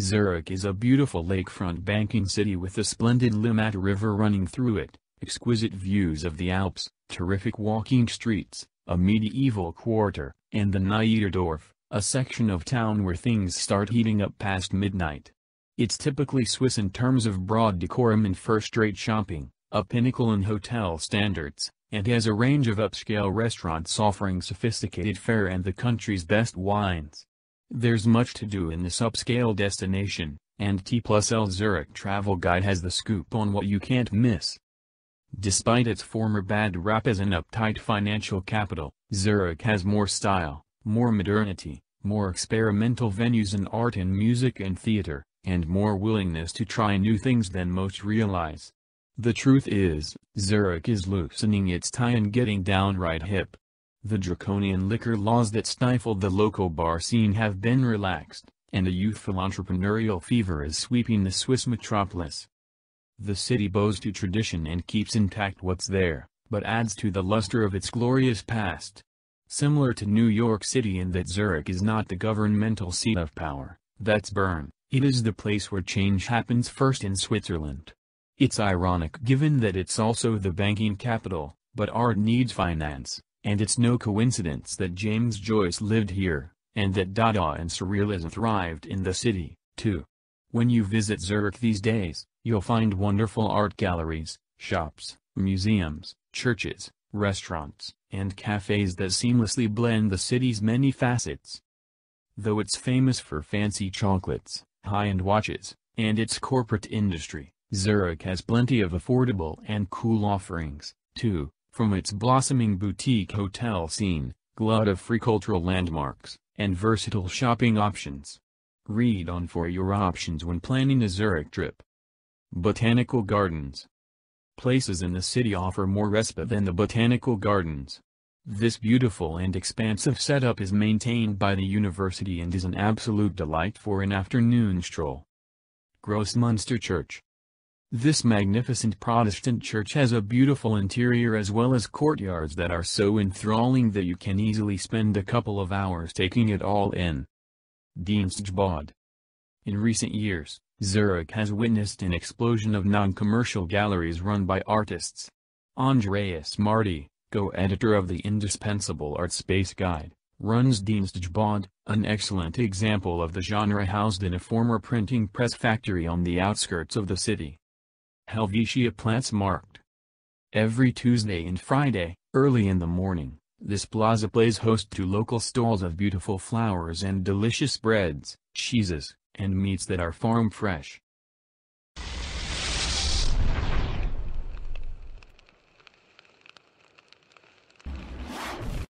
Zurich is a beautiful lakefront banking city with the splendid Limmat River running through it, exquisite views of the Alps, terrific walking streets, a medieval quarter, and the Niederdorf, a section of town where things start heating up past midnight. It's typically Swiss in terms of broad decorum and first-rate shopping, a pinnacle in hotel standards, and has a range of upscale restaurants offering sophisticated fare and the country's best wines. There's much to do in this upscale destination, and T plus L Zurich Travel Guide has the scoop on what you can't miss. Despite its former bad rap as an uptight financial capital, Zurich has more style, more modernity, more experimental venues in art and music and theater, and more willingness to try new things than most realize. The truth is, Zurich is loosening its tie and getting downright hip. The draconian liquor laws that stifled the local bar scene have been relaxed, and a youthful entrepreneurial fever is sweeping the Swiss metropolis. The city bows to tradition and keeps intact what's there, but adds to the luster of its glorious past. Similar to New York City in that Zurich is not the governmental seat of power, that's Bern, it is the place where change happens first in Switzerland. It's ironic given that it's also the banking capital, but art needs finance. And it's no coincidence that James Joyce lived here, and that Dada and Surrealism thrived in the city, too. When you visit Zurich these days, you'll find wonderful art galleries, shops, museums, churches, restaurants, and cafes that seamlessly blend the city's many facets. Though it's famous for fancy chocolates, high-end watches, and its corporate industry, Zurich has plenty of affordable and cool offerings, too. From its blossoming boutique hotel scene, glut of free cultural landmarks, and versatile shopping options. Read on for your options when planning a Zurich trip. Botanical Gardens Places in the city offer more respite than the Botanical Gardens. This beautiful and expansive setup is maintained by the university and is an absolute delight for an afternoon stroll. Grossmünster Church this magnificent Protestant church has a beautiful interior as well as courtyards that are so enthralling that you can easily spend a couple of hours taking it all in. Dienstgebod In recent years, Zurich has witnessed an explosion of non-commercial galleries run by artists. Andreas Marty, co-editor of the indispensable Art Space Guide, runs Dienstgebod, an excellent example of the genre housed in a former printing press factory on the outskirts of the city. Helvetia plants marked. Every Tuesday and Friday, early in the morning, this plaza plays host to local stalls of beautiful flowers and delicious breads, cheeses, and meats that are farm fresh.